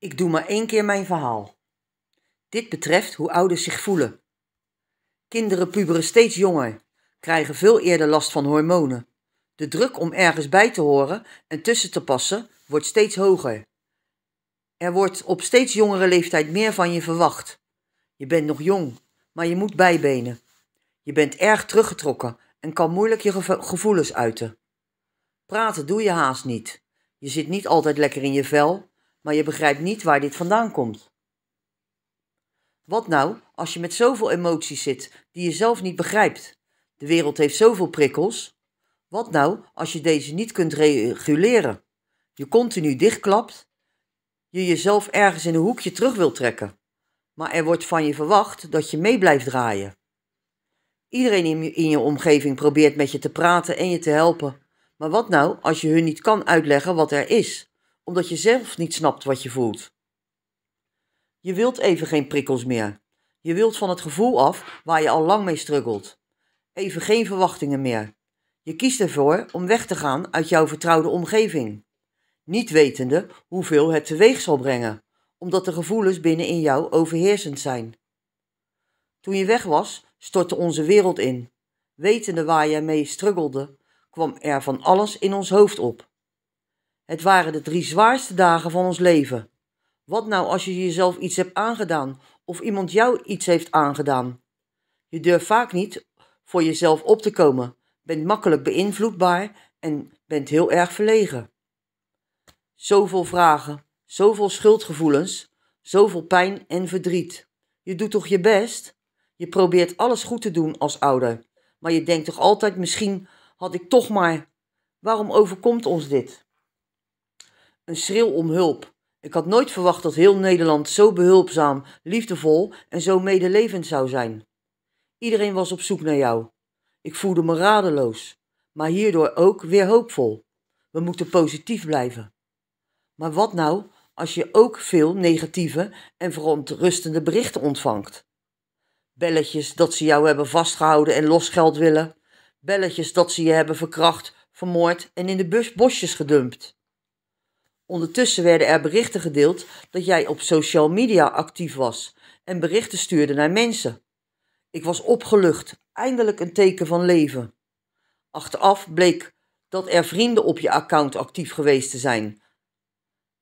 Ik doe maar één keer mijn verhaal. Dit betreft hoe ouders zich voelen. Kinderen puberen steeds jonger, krijgen veel eerder last van hormonen. De druk om ergens bij te horen en tussen te passen wordt steeds hoger. Er wordt op steeds jongere leeftijd meer van je verwacht. Je bent nog jong, maar je moet bijbenen. Je bent erg teruggetrokken en kan moeilijk je gevoelens uiten. Praten doe je haast niet. Je zit niet altijd lekker in je vel maar je begrijpt niet waar dit vandaan komt. Wat nou als je met zoveel emoties zit die je zelf niet begrijpt? De wereld heeft zoveel prikkels. Wat nou als je deze niet kunt reguleren? Je continu dichtklapt, je jezelf ergens in een hoekje terug wilt trekken, maar er wordt van je verwacht dat je mee blijft draaien. Iedereen in je omgeving probeert met je te praten en je te helpen. Maar wat nou als je hun niet kan uitleggen wat er is omdat je zelf niet snapt wat je voelt. Je wilt even geen prikkels meer. Je wilt van het gevoel af waar je al lang mee struggelt. Even geen verwachtingen meer. Je kiest ervoor om weg te gaan uit jouw vertrouwde omgeving. Niet wetende hoeveel het teweeg zal brengen, omdat de gevoelens binnenin jou overheersend zijn. Toen je weg was, stortte onze wereld in. Wetende waar jij mee struggelde, kwam er van alles in ons hoofd op. Het waren de drie zwaarste dagen van ons leven. Wat nou als je jezelf iets hebt aangedaan of iemand jou iets heeft aangedaan? Je durft vaak niet voor jezelf op te komen, bent makkelijk beïnvloedbaar en bent heel erg verlegen. Zoveel vragen, zoveel schuldgevoelens, zoveel pijn en verdriet. Je doet toch je best? Je probeert alles goed te doen als ouder, maar je denkt toch altijd misschien had ik toch maar. Waarom overkomt ons dit? Een schreeuw om hulp. Ik had nooit verwacht dat heel Nederland zo behulpzaam, liefdevol en zo medelevend zou zijn. Iedereen was op zoek naar jou. Ik voelde me radeloos, maar hierdoor ook weer hoopvol. We moeten positief blijven. Maar wat nou als je ook veel negatieve en verontrustende berichten ontvangt? Belletjes dat ze jou hebben vastgehouden en losgeld willen. Belletjes dat ze je hebben verkracht, vermoord en in de bus bosjes gedumpt. Ondertussen werden er berichten gedeeld dat jij op social media actief was en berichten stuurde naar mensen. Ik was opgelucht, eindelijk een teken van leven. Achteraf bleek dat er vrienden op je account actief geweest te zijn,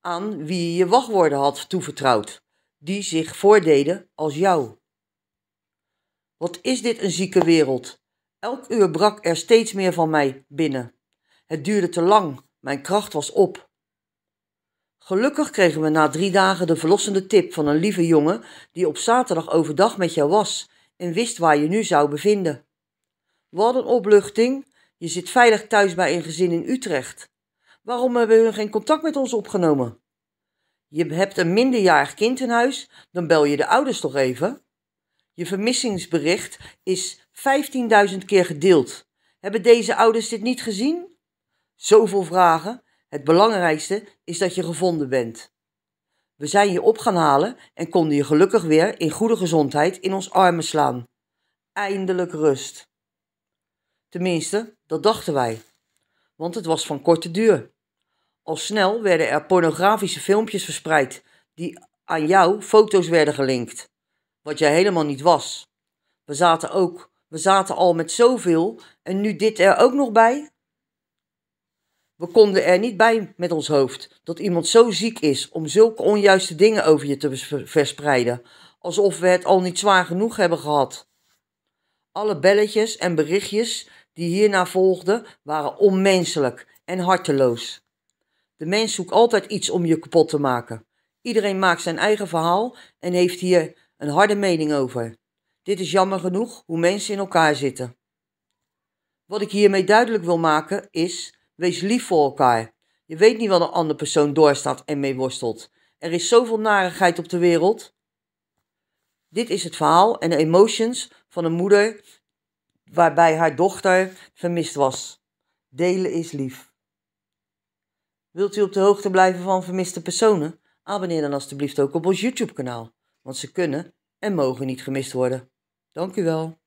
aan wie je je wachtwoorden had toevertrouwd, die zich voordeden als jou. Wat is dit een zieke wereld? Elk uur brak er steeds meer van mij binnen. Het duurde te lang, mijn kracht was op. Gelukkig kregen we na drie dagen de verlossende tip van een lieve jongen die op zaterdag overdag met jou was en wist waar je nu zou bevinden. Wat een opluchting, je zit veilig thuis bij een gezin in Utrecht. Waarom hebben hun geen contact met ons opgenomen? Je hebt een minderjarig kind in huis, dan bel je de ouders toch even? Je vermissingsbericht is 15.000 keer gedeeld. Hebben deze ouders dit niet gezien? Zoveel vragen het belangrijkste is dat je gevonden bent. We zijn je op gaan halen en konden je gelukkig weer in goede gezondheid in ons armen slaan. Eindelijk rust. Tenminste, dat dachten wij, want het was van korte duur. Al snel werden er pornografische filmpjes verspreid die aan jou foto's werden gelinkt, wat jij helemaal niet was. We zaten ook, we zaten al met zoveel en nu dit er ook nog bij. We konden er niet bij met ons hoofd dat iemand zo ziek is om zulke onjuiste dingen over je te verspreiden, alsof we het al niet zwaar genoeg hebben gehad. Alle belletjes en berichtjes die hierna volgden waren onmenselijk en harteloos. De mens zoekt altijd iets om je kapot te maken. Iedereen maakt zijn eigen verhaal en heeft hier een harde mening over. Dit is jammer genoeg hoe mensen in elkaar zitten. Wat ik hiermee duidelijk wil maken is Wees lief voor elkaar. Je weet niet wat een andere persoon doorstaat en mee worstelt. Er is zoveel narigheid op de wereld. Dit is het verhaal en de emotions van een moeder waarbij haar dochter vermist was. Delen is lief. Wilt u op de hoogte blijven van vermiste personen? Abonneer dan alstublieft ook op ons YouTube-kanaal, want ze kunnen en mogen niet gemist worden. Dank u wel.